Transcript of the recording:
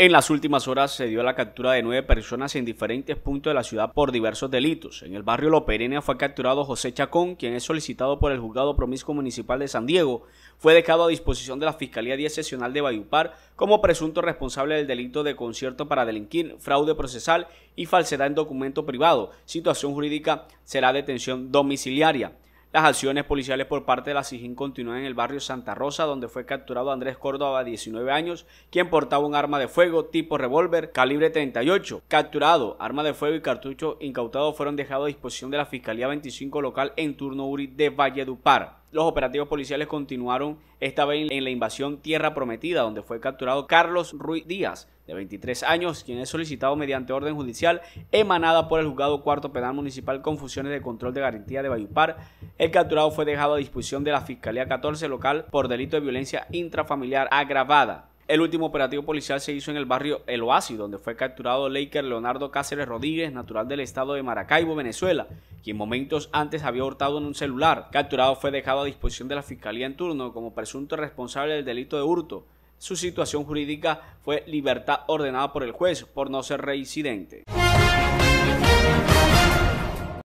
En las últimas horas se dio la captura de nueve personas en diferentes puntos de la ciudad por diversos delitos. En el barrio Lo fue capturado José Chacón, quien es solicitado por el juzgado promiscuo municipal de San Diego. Fue dejado a disposición de la Fiscalía 10 de Bayupar como presunto responsable del delito de concierto para delinquir, fraude procesal y falsedad en documento privado. Situación jurídica será detención domiciliaria. Las acciones policiales por parte de la SIGIN continúan en el barrio Santa Rosa, donde fue capturado Andrés Córdoba, 19 años, quien portaba un arma de fuego tipo revólver calibre 38. Capturado, arma de fuego y cartucho incautado fueron dejados a disposición de la Fiscalía 25 local en turno URI de Valledupar los operativos policiales continuaron esta vez en la invasión Tierra Prometida, donde fue capturado Carlos Ruiz Díaz, de 23 años, quien es solicitado mediante orden judicial emanada por el juzgado cuarto penal municipal con funciones de control de garantía de Bayupar. El capturado fue dejado a disposición de la Fiscalía 14 local por delito de violencia intrafamiliar agravada. El último operativo policial se hizo en el barrio El Oasis, donde fue capturado Laker Leonardo Cáceres Rodríguez, natural del estado de Maracaibo, Venezuela, quien momentos antes había hurtado en un celular. Capturado fue dejado a disposición de la Fiscalía en turno como presunto responsable del delito de hurto. Su situación jurídica fue libertad ordenada por el juez por no ser reincidente.